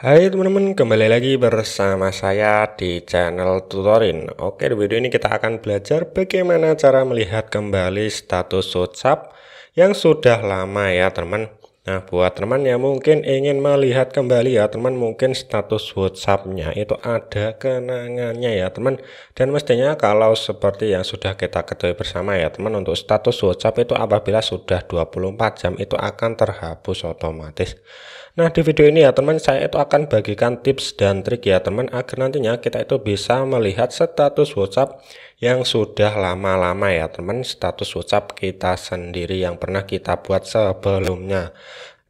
Hai teman-teman, kembali lagi bersama saya di channel Tutorin Oke, di video ini kita akan belajar bagaimana cara melihat kembali status WhatsApp yang sudah lama ya teman teman Nah, buat teman yang mungkin ingin melihat kembali ya, teman mungkin status WhatsApp-nya itu ada kenangannya ya, teman. Dan mestinya kalau seperti yang sudah kita ketahui bersama ya, teman, untuk status WhatsApp itu apabila sudah 24 jam itu akan terhapus otomatis. Nah di video ini ya teman saya itu akan bagikan tips dan trik ya teman agar nantinya kita itu bisa melihat status WhatsApp yang sudah lama-lama ya teman status WhatsApp kita sendiri yang pernah kita buat sebelumnya.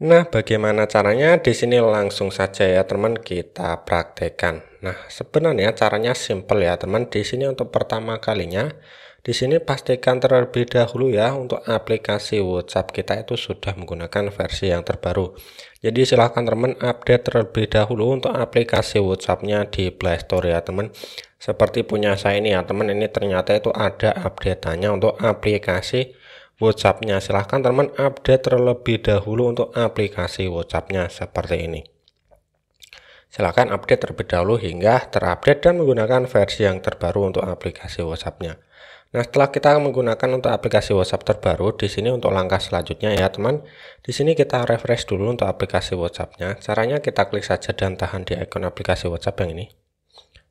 Nah, bagaimana caranya? Di sini langsung saja ya teman kita praktekkan. Nah, sebenarnya caranya simple ya teman. Di sini untuk pertama kalinya di sini pastikan terlebih dahulu ya untuk aplikasi WhatsApp kita itu sudah menggunakan versi yang terbaru. Jadi silahkan teman update terlebih dahulu untuk aplikasi WhatsAppnya di Play Store ya teman seperti punya saya ini ya teman ini ternyata itu ada update-nya untuk aplikasi WhatsApp-nya silahkan teman update terlebih dahulu untuk aplikasi WhatsApp-nya seperti ini silahkan update terlebih dahulu hingga terupdate dan menggunakan versi yang terbaru untuk aplikasi WhatsApp-nya Nah, setelah kita menggunakan untuk aplikasi WhatsApp terbaru, di sini untuk langkah selanjutnya ya, teman. Di sini kita refresh dulu untuk aplikasi WhatsApp-nya. Caranya kita klik saja dan tahan di ikon aplikasi WhatsApp yang ini.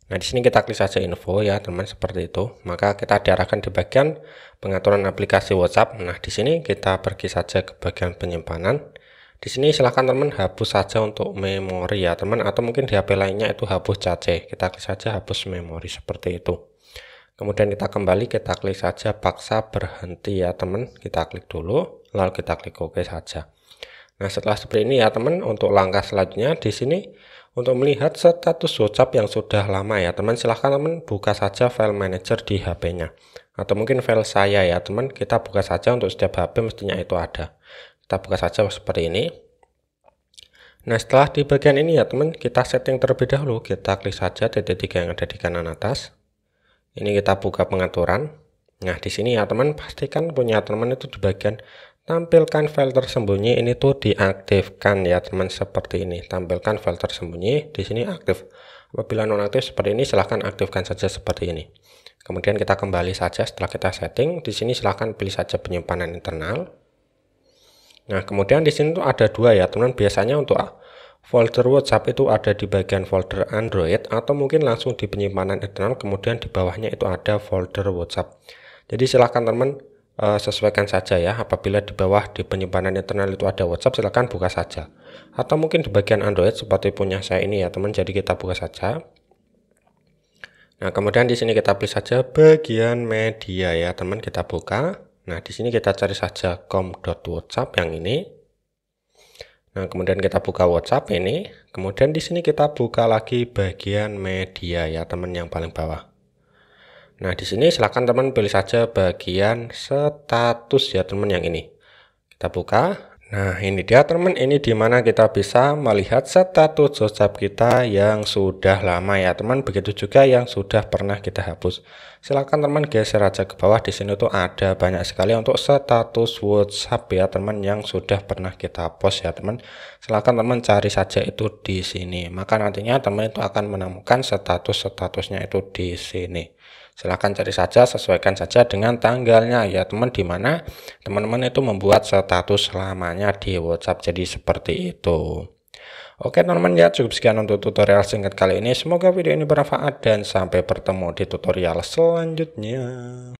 Nah, di sini kita klik saja info ya, teman, seperti itu. Maka kita diarahkan di bagian pengaturan aplikasi WhatsApp. Nah, di sini kita pergi saja ke bagian penyimpanan. Di sini silahkan teman hapus saja untuk memori ya, teman, atau mungkin di HP lainnya itu hapus cache. Kita klik saja hapus memori seperti itu. Kemudian kita kembali, kita klik saja paksa berhenti ya, teman. Kita klik dulu, lalu kita klik OK saja. Nah, setelah seperti ini ya, teman, untuk langkah selanjutnya di sini untuk melihat status WhatsApp yang sudah lama ya teman, silahkan teman buka saja file manager di HP-nya. Atau mungkin file saya ya teman, kita buka saja untuk setiap HP mestinya itu ada. Kita buka saja seperti ini. Nah setelah di bagian ini ya teman, kita setting terlebih dahulu. Kita klik saja titik tiga yang ada di kanan atas. Ini kita buka pengaturan. Nah di sini ya teman, pastikan punya teman itu di bagian tampilkan file tersembunyi ini tuh diaktifkan ya teman seperti ini tampilkan file tersembunyi di sini aktif apabila nonaktif seperti ini silahkan aktifkan saja seperti ini kemudian kita kembali saja setelah kita setting di sini silahkan pilih saja penyimpanan internal nah kemudian di sini tuh ada dua ya teman biasanya untuk folder WhatsApp itu ada di bagian folder Android atau mungkin langsung di penyimpanan internal kemudian di bawahnya itu ada folder WhatsApp jadi silahkan teman Eh, sesuaikan saja ya apabila di bawah di penyimpanan internal itu ada WhatsApp silahkan buka saja atau mungkin di bagian Android seperti punya saya ini ya teman jadi kita buka saja nah kemudian di sini kita pilih saja bagian media ya teman kita buka nah di sini kita cari saja WhatsApp yang ini nah kemudian kita buka WhatsApp ini kemudian di sini kita buka lagi bagian media ya teman yang paling bawah Nah, di sini silakan teman pilih saja bagian status ya teman yang ini. Kita buka. Nah, ini dia teman, ini dimana kita bisa melihat status WhatsApp kita yang sudah lama ya teman, begitu juga yang sudah pernah kita hapus. Silakan teman geser aja ke bawah, di sini tuh ada banyak sekali untuk status WhatsApp ya teman yang sudah pernah kita post ya teman. Silakan teman cari saja itu di sini, maka nantinya teman itu akan menemukan status-statusnya itu di sini silahkan cari saja sesuaikan saja dengan tanggalnya ya teman dimana teman-teman itu membuat status selamanya di WhatsApp jadi seperti itu Oke teman-teman ya cukup sekian untuk tutorial singkat kali ini semoga video ini bermanfaat dan sampai bertemu di tutorial selanjutnya